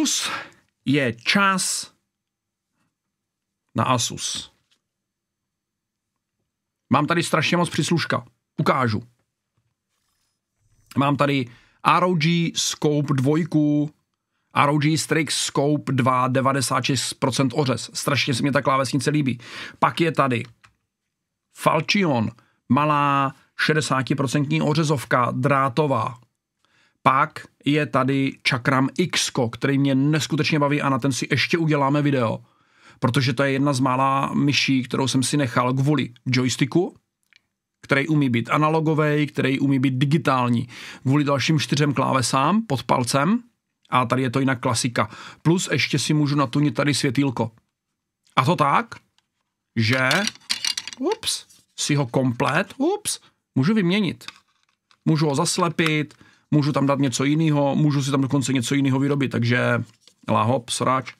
čus je čas na Asus. Mám tady strašně moc přísluška. Ukážu. Mám tady ROG Scope 2, ROG Strix Scope 2, 96% ořez. Strašně se mi ta klávesnice líbí. Pak je tady Falchion, malá 60% ořezovka drátová. Pak je tady Chakram X, který mě neskutečně baví a na ten si ještě uděláme video, protože to je jedna z mála myší, kterou jsem si nechal kvůli joysticku, který umí být analogový, který umí být digitální, kvůli dalším čtyřem klávesám pod palcem a tady je to jinak klasika. Plus ještě si můžu natunit tady světýlko. A to tak, že ups, si ho komplet, ups, můžu vyměnit. Můžu ho zaslepit, můžu tam dát něco jiného, můžu si tam dokonce něco jiného vyrobit, takže lahop, sráč,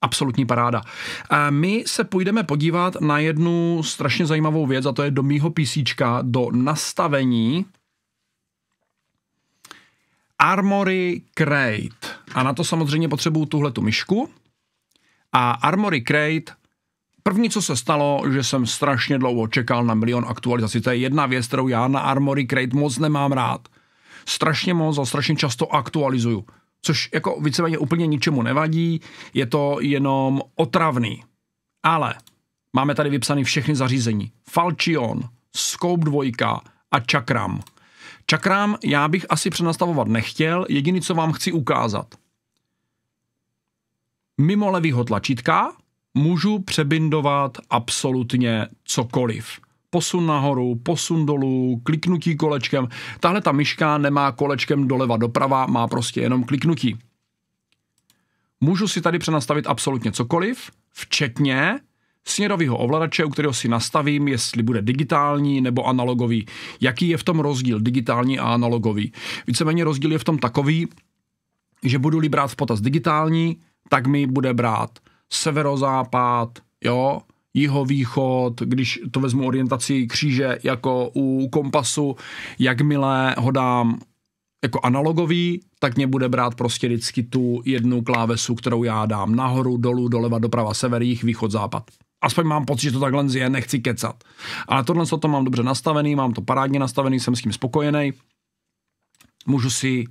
absolutní paráda. A my se půjdeme podívat na jednu strašně zajímavou věc a to je do mýho PC do nastavení Armory Crate. A na to samozřejmě potřebuju tuhle tu myšku. A Armory Crate První, co se stalo, že jsem strašně dlouho čekal na milion aktualizací. To je jedna věc, kterou já na Armory Crate moc nemám rád strašně moc a strašně často aktualizuju. Což jako víceméně úplně ničemu nevadí, je to jenom otravný. Ale máme tady vypsané všechny zařízení. Falchion, Scope 2 a Chakram. Chakram já bych asi přenastavovat nechtěl, jediný, co vám chci ukázat. Mimo levýho tlačítka můžu přebindovat absolutně cokoliv posun nahoru, posun dolů, kliknutí kolečkem. Tahle ta myška nemá kolečkem doleva doprava, má prostě jenom kliknutí. Můžu si tady přenastavit absolutně cokoliv, včetně směrového ovladače, u kterého si nastavím, jestli bude digitální nebo analogový. Jaký je v tom rozdíl, digitální a analogový? Víceméně rozdíl je v tom takový, že budu-li brát v potaz digitální, tak mi bude brát severozápad, jo, jeho východ, když to vezmu orientaci kříže jako u kompasu, jakmile ho dám jako analogový, tak mě bude brát prostě vždycky tu jednu klávesu, kterou já dám nahoru, dolů, doleva, doprava, sever, jich, východ, západ. Aspoň mám pocit, že to takhle je, nechci kecat. Ale tohle to mám dobře nastavený, mám to parádně nastavený, jsem s tím spokojený. Můžu si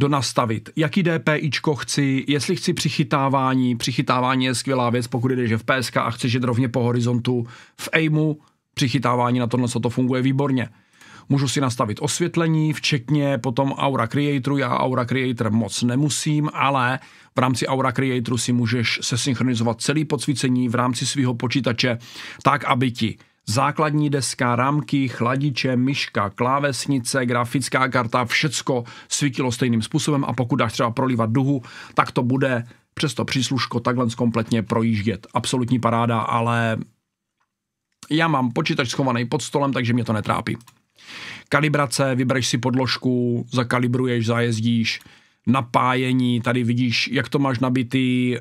donastavit, jaký DPIčko chci, jestli chci přichytávání. Přichytávání je skvělá věc, pokud jdeš v PSK a chceš jít rovně po horizontu. V AIMu přichytávání na tohle, co to funguje výborně. Můžu si nastavit osvětlení, včetně potom Aura Creatoru. Já Aura Creator moc nemusím, ale v rámci Aura Creatoru si můžeš sesynchronizovat celý podsvícení v rámci svého počítače tak, aby ti Základní deska, rámky, chladiče, myška, klávesnice, grafická karta, všecko svítilo stejným způsobem a pokud dáš třeba prolívat duhu, tak to bude přes to přísluško takhle kompletně projíždět. Absolutní paráda, ale já mám počítač schovaný pod stolem, takže mě to netrápí. Kalibrace, vybereš si podložku, zakalibruješ, zajezdíš, napájení, tady vidíš, jak to máš nabitý, eh,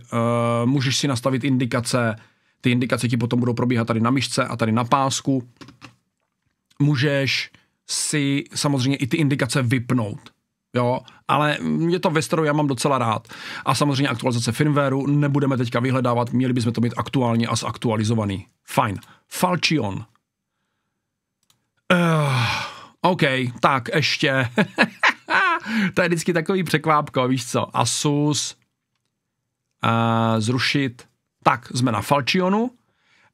můžeš si nastavit indikace, ty indikace ti potom budou probíhat tady na myšce a tady na pásku. Můžeš si samozřejmě i ty indikace vypnout. Jo, ale je to ve stroji, já mám docela rád. A samozřejmě aktualizace firmwareu nebudeme teďka vyhledávat, měli bychom to mít aktuálně a zaktualizovaný. Fajn. Falchion. Uh, OK, tak ještě. to je vždycky takový překvápko, víš co. Asus. Uh, zrušit tak jsme na Falcionu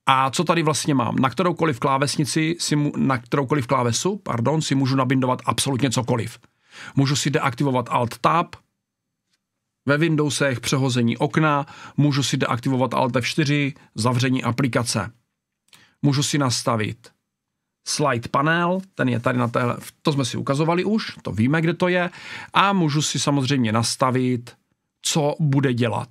a co tady vlastně mám? Na kteroukoliv klávesnici, si mu, na kteroukoliv klávesu, pardon, si můžu nabindovat absolutně cokoliv. Můžu si deaktivovat Alt-Tab, ve Windowsech přehození okna, můžu si deaktivovat Alt F4, zavření aplikace. Můžu si nastavit slide panel, ten je tady na té, to jsme si ukazovali už, to víme, kde to je, a můžu si samozřejmě nastavit, co bude dělat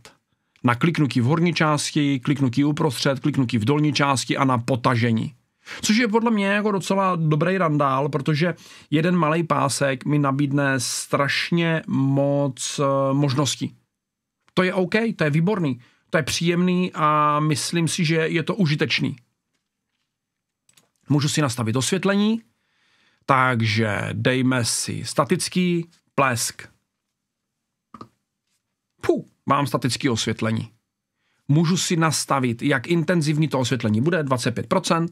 na kliknutí v horní části, kliknutí uprostřed, kliknutí v dolní části a na potažení. Což je podle mě jako docela dobrý randál, protože jeden malý pásek mi nabídne strašně moc eh, možností. To je OK, to je výborný, to je příjemný a myslím si, že je to užitečný. Můžu si nastavit osvětlení, takže dejme si statický plesk mám statické osvětlení. Můžu si nastavit, jak intenzivní to osvětlení bude, 25%,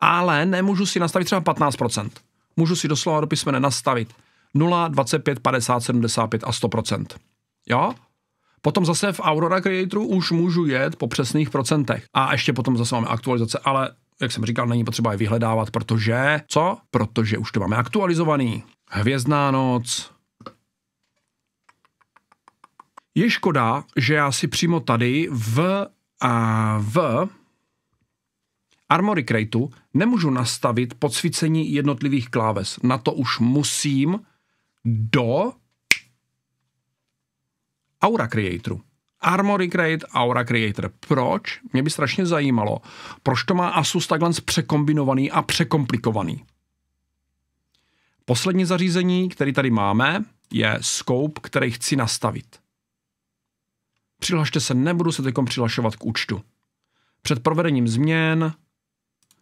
ale nemůžu si nastavit třeba 15%. Můžu si doslova do písmene nastavit 0, 25, 50, 75 a 100%. Jo? Potom zase v Aurora Creatoru už můžu jet po přesných procentech. A ještě potom zase máme aktualizace, ale jak jsem říkal, není potřeba je vyhledávat, protože co? Protože už to máme aktualizovaný. Hvězdná noc, je škoda, že já si přímo tady v, a v Armory Crateu nemůžu nastavit podsvícení jednotlivých kláves. Na to už musím do Aura Creatoru. Armory Create, Aura Creator. Proč? Mě by strašně zajímalo, proč to má Asus takhle překombinovaný a překomplikovaný. Poslední zařízení, který tady máme, je scope, který chci nastavit. Přihlašte se, nebudu se teď přihlašovat k účtu. Před provedením změn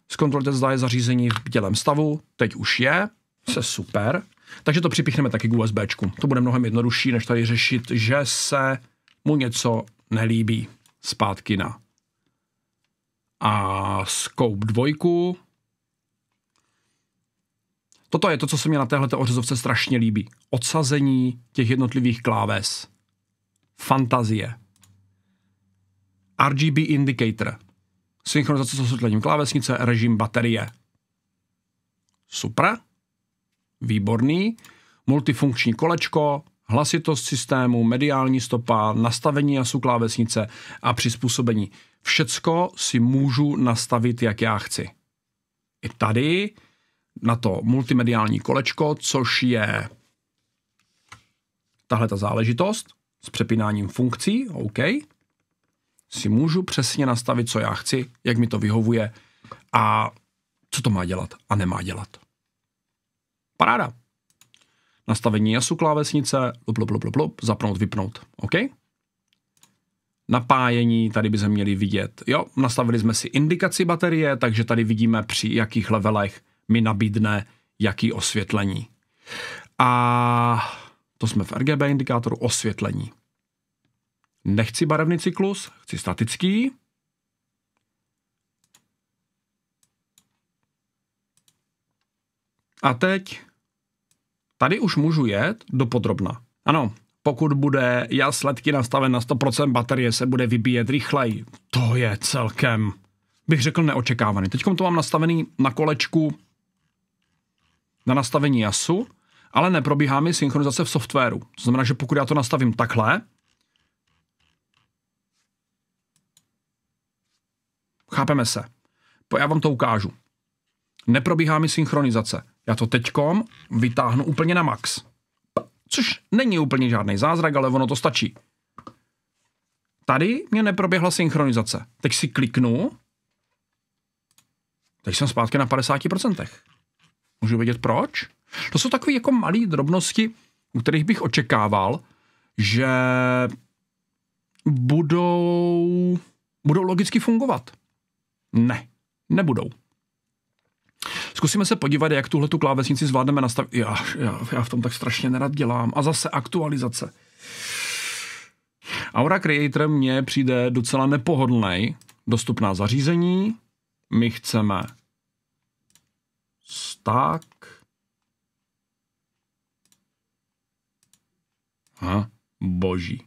zkontrolujte, zda je zařízení v dělém stavu. Teď už je, se super. Takže to připichneme taky k USBčku. To bude mnohem jednodušší, než tady řešit, že se mu něco nelíbí. Zpátky na a scope 2. Toto je to, co se mě na téhle ořezovce strašně líbí. Odsazení těch jednotlivých kláves. Fantazie. RGB indicator. Synchronizace s osvětlením klávesnice, režim baterie. Super. Výborný. Multifunkční kolečko, hlasitost systému, mediální stopa, nastavení jasu klávesnice a přizpůsobení. Všecko si můžu nastavit, jak já chci. I tady na to multimediální kolečko, což je tahle ta záležitost s přepínáním funkcí, OK si můžu přesně nastavit, co já chci, jak mi to vyhovuje a co to má dělat a nemá dělat. Paráda. Nastavení jasu klávesnice, blub, blub, blub, blub, zapnout, vypnout. OK? Napájení, tady by se měli vidět. Jo, nastavili jsme si indikaci baterie, takže tady vidíme při jakých levelech mi nabídne jaký osvětlení. A to jsme v RGB indikátoru osvětlení. Nechci barevný cyklus, chci statický. A teď tady už můžu jet do podrobna. Ano, pokud bude jas letky nastaven na 100%, baterie se bude vybíjet rychleji. To je celkem, bych řekl, neočekávaný. Teď to mám nastavený na kolečku na nastavení jasu, ale neprobíhá mi synchronizace v softwaru. To znamená, že pokud já to nastavím takhle, Chápeme se. Já vám to ukážu. Neprobíhá mi synchronizace. Já to teďkom vytáhnu úplně na max. Což není úplně žádný zázrak, ale ono to stačí. Tady mě neproběhla synchronizace. Teď si kliknu. Teď jsem zpátky na 50%. Můžu vědět proč? To jsou takové jako malé drobnosti, u kterých bych očekával, že budou, budou logicky fungovat. Ne, nebudou. Zkusíme se podívat, jak tuhle tu klávesnici zvládneme nastavit. Já, já, já v tom tak strašně nerad dělám. A zase aktualizace. Aura Creator mně přijde docela nepohodlný dostupná zařízení. My chceme tak. Ha, boží.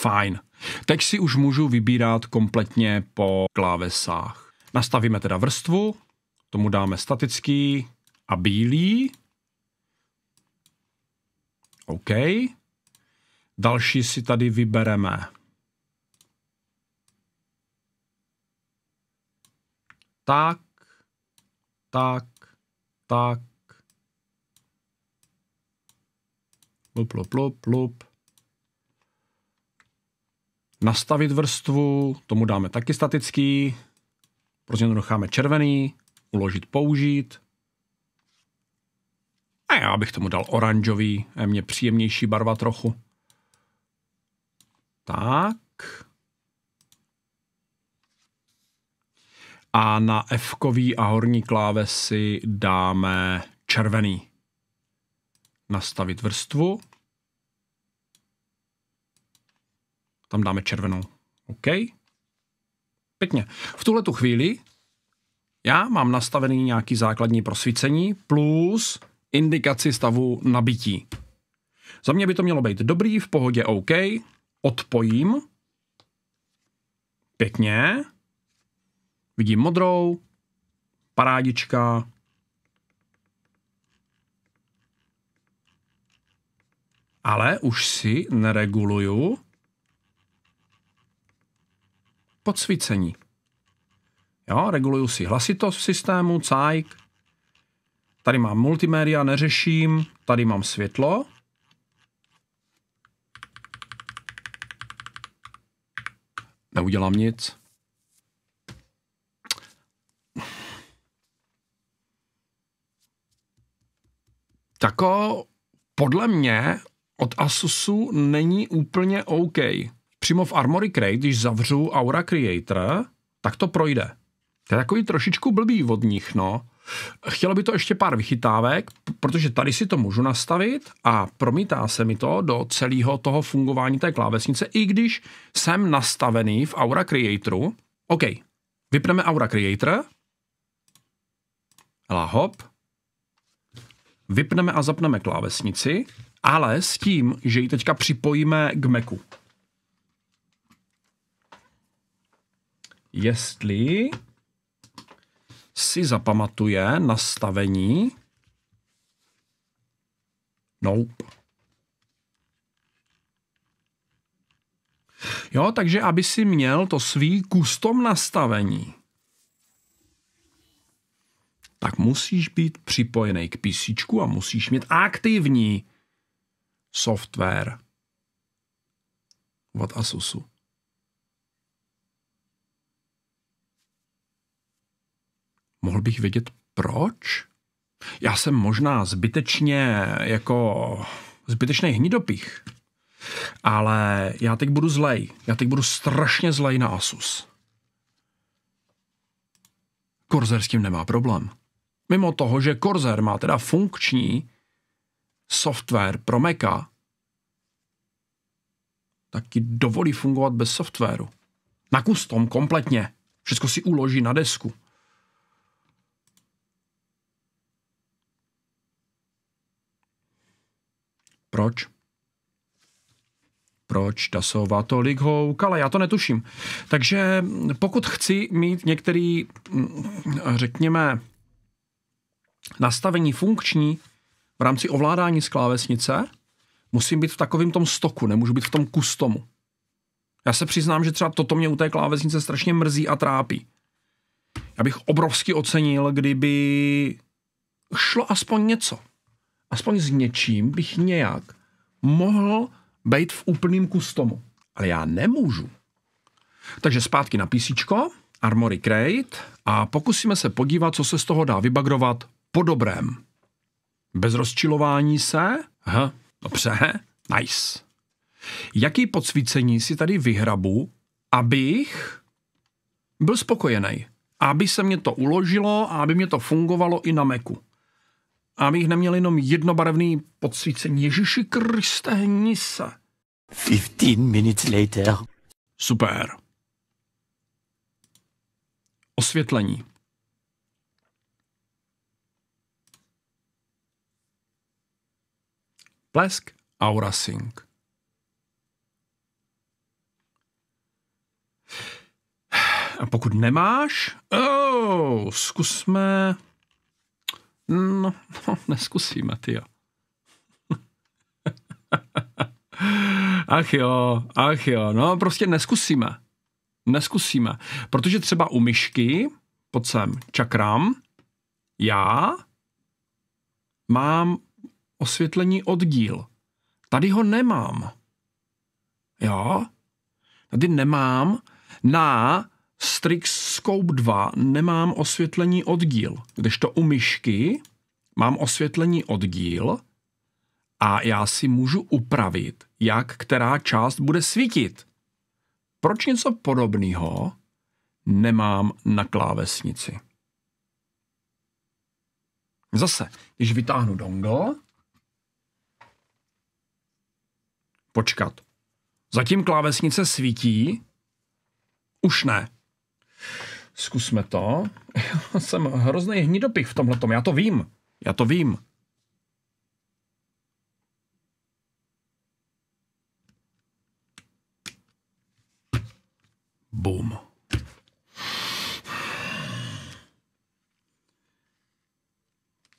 Fajn. Teď si už můžu vybírat kompletně po klávesách. Nastavíme teda vrstvu, tomu dáme statický a bílý. OK. Další si tady vybereme. Tak, tak, tak. Plup, plup, plup, plup. Nastavit vrstvu, tomu dáme taky statický, pro prostě změnu necháme červený, uložit, použít. A já bych tomu dal oranžový, je mě příjemnější barva trochu. Tak. A na f a horní klávesy dáme červený. Nastavit vrstvu, Tam dáme červenou. OK. Pěkně. V tuhle tu chvíli já mám nastavený nějaký základní prosvícení plus indikaci stavu nabití. Za mě by to mělo být dobrý, v pohodě OK. Odpojím. Pěkně. Vidím modrou. Parádička. Ale už si nereguluju podsvícení. Jo, reguluju si hlasitost systému, cajk. Tady mám multimédia, neřeším. Tady mám světlo. Neudělám nic. Tako, podle mě od Asusu není úplně OK přímo v Armory Crate, když zavřu Aura Creator, tak to projde. To je takový trošičku blbý od nich, no. Chtělo by to ještě pár vychytávek, protože tady si to můžu nastavit a promítá se mi to do celého toho fungování té klávesnice, i když jsem nastavený v Aura Creatoru. OK, vypneme Aura Creator. Hela hop. Vypneme a zapneme klávesnici, ale s tím, že ji teďka připojíme k Macu. jestli si zapamatuje nastavení Nope. Jo, takže aby si měl to svý custom nastavení, tak musíš být připojený k PC a musíš mít aktivní software od Asusu. Mohl bych vědět proč? Já jsem možná zbytečně jako zbytečný hnidopich, ale já teď budu zlej. Já teď budu strašně zlej na Asus. Corsair s tím nemá problém. Mimo toho, že Corsair má teda funkční software pro Maca, tak ti dovolí fungovat bez softwaru. Na custom kompletně. Všechno si uloží na desku. Proč? proč tasová tolik houk, ale já to netuším. Takže pokud chci mít některý, mm, řekněme, nastavení funkční v rámci ovládání z klávesnice, musím být v takovém tom stoku, nemůžu být v tom kustomu. Já se přiznám, že třeba toto mě u té klávesnice strašně mrzí a trápí. Já bych obrovsky ocenil, kdyby šlo aspoň něco aspoň s něčím bych nějak mohl být v úplným kustomu. Ale já nemůžu. Takže zpátky na PC, Armory Crate a pokusíme se podívat, co se z toho dá vybagrovat po dobrém. Bez rozčilování se? H, dobře, nice. Jaký podsvícení si tady vyhrabu, abych byl spokojený? Aby se mě to uložilo a aby mě to fungovalo i na Macu. A abych neměl jenom jednobarevný podsvícení. Ježíši Kriste, hni se. 15 minutes later. Super. Osvětlení. Plesk Aura sync. A pokud nemáš, oh, zkusme... No, no neskusíme, ty jo. ach jo, ach jo, no prostě neskusíme. Neskusíme. Protože třeba u myšky, pod sem, čakram, já mám osvětlení oddíl. Tady ho nemám. Jo? Tady nemám. Na Strix Scope 2 nemám osvětlení oddíl, kdežto u myšky mám osvětlení oddíl a já si můžu upravit, jak která část bude svítit. Proč něco podobného nemám na klávesnici? Zase, když vytáhnu dongle, počkat. Zatím klávesnice svítí, už ne. Zkusme to. Já jsem hrozný hnidopich v tomhle tom. Já to vím. Já to vím. Boom.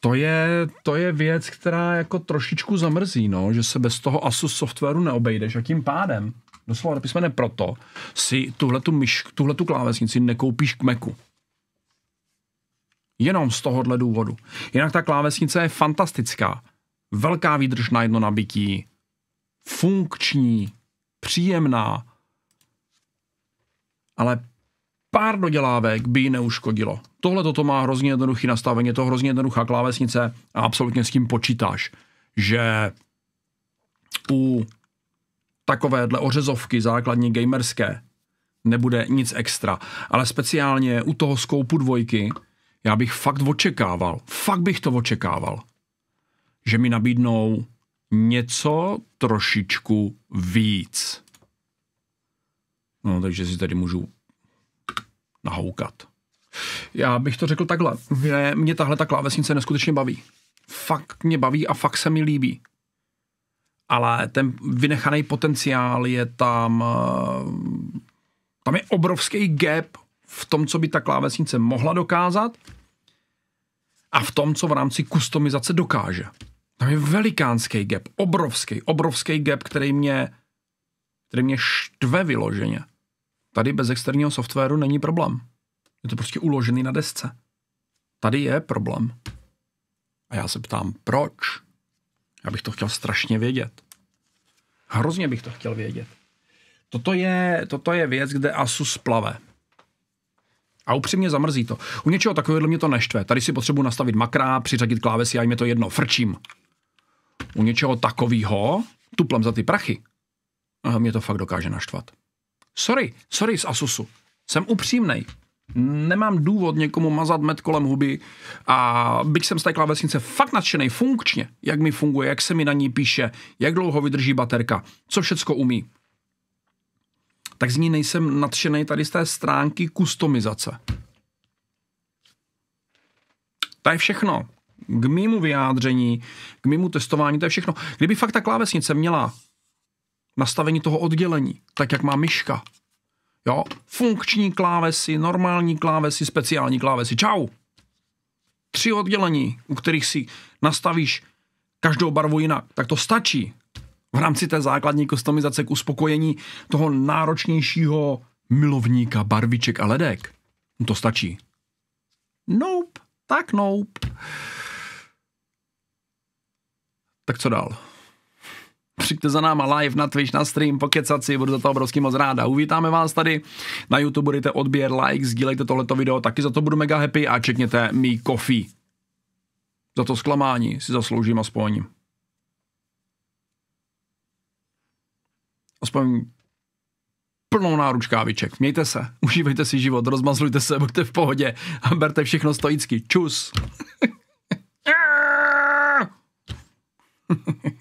To je, to je věc, která jako trošičku zamrzí, no, že se bez toho ASUS softwaru neobejdeš a tím pádem doslova do písmene proto si tuhletu, myš, tuhletu klávesnici nekoupíš k Macu. Jenom z tohohle důvodu. Jinak ta klávesnice je fantastická. Velká výdrž na jedno nabití, funkční, příjemná, ale pár dodělávek by ji neuškodilo. Tohle toto má hrozně jednoduché nastavení, je to hrozně jednoduchá klávesnice a absolutně s tím počítáš, že u takovéhle ořezovky základní gamerské nebude nic extra. Ale speciálně u toho skoupu dvojky já bych fakt očekával, fakt bych to očekával, že mi nabídnou něco trošičku víc. No, takže si tady můžu nahoukat. Já bych to řekl takhle, že mě tahle ta klávesnice neskutečně baví. Fakt mě baví a fakt se mi líbí ale ten vynechaný potenciál je tam, eh, tam je obrovský gap v tom, co by ta klávesnice mohla dokázat a v tom, co v rámci kustomizace dokáže. Tam je velikánský gap, obrovský, obrovský gap, který mě, který mě štve vyloženě. Tady bez externího softwaru není problém. Je to prostě uložený na desce. Tady je problém. A já se ptám, proč? Já bych to chtěl strašně vědět. Hrozně bych to chtěl vědět. Toto je, toto je věc, kde Asus plave. A upřímně zamrzí to. U něčeho takového mě to neštve. Tady si potřebuji nastavit makra, přiřadit klávesy a jim je to jedno. Frčím. U něčeho takového, tuplem za ty prachy, eh, mě to fakt dokáže naštvat. Sorry, sorry z Asusu. Jsem upřímnej nemám důvod někomu mazat med kolem huby a bych jsem z té klávesnice fakt nadšený funkčně, jak mi funguje, jak se mi na ní píše, jak dlouho vydrží baterka, co všecko umí, tak z ní nejsem nadšený tady z té stránky kustomizace. To je všechno. K mýmu vyjádření, k mýmu testování, to je všechno. Kdyby fakt ta klávesnice měla nastavení toho oddělení, tak jak má myška, Jo? Funkční klávesy, normální klávesy, speciální klávesy. Čau! Tři oddělení, u kterých si nastavíš každou barvu jinak, tak to stačí v rámci té základní kustomizace k uspokojení toho náročnějšího milovníka barviček a ledek. No to stačí. Nope, tak nope. Tak co dál? přijďte za náma live na Twitch, na stream, pokecat si, budu za to obrovský moc ráda. Uvítáme vás tady na YouTube, budete odběr, like, sdílejte tohleto video, taky za to budu mega happy a čekněte mi kofi. Za to zklamání si zasloužím aspoň. Aspoň plnou kávyček. Mějte se, užívejte si život, rozmazlujte se, buďte v pohodě a berte všechno stoicky. Čus!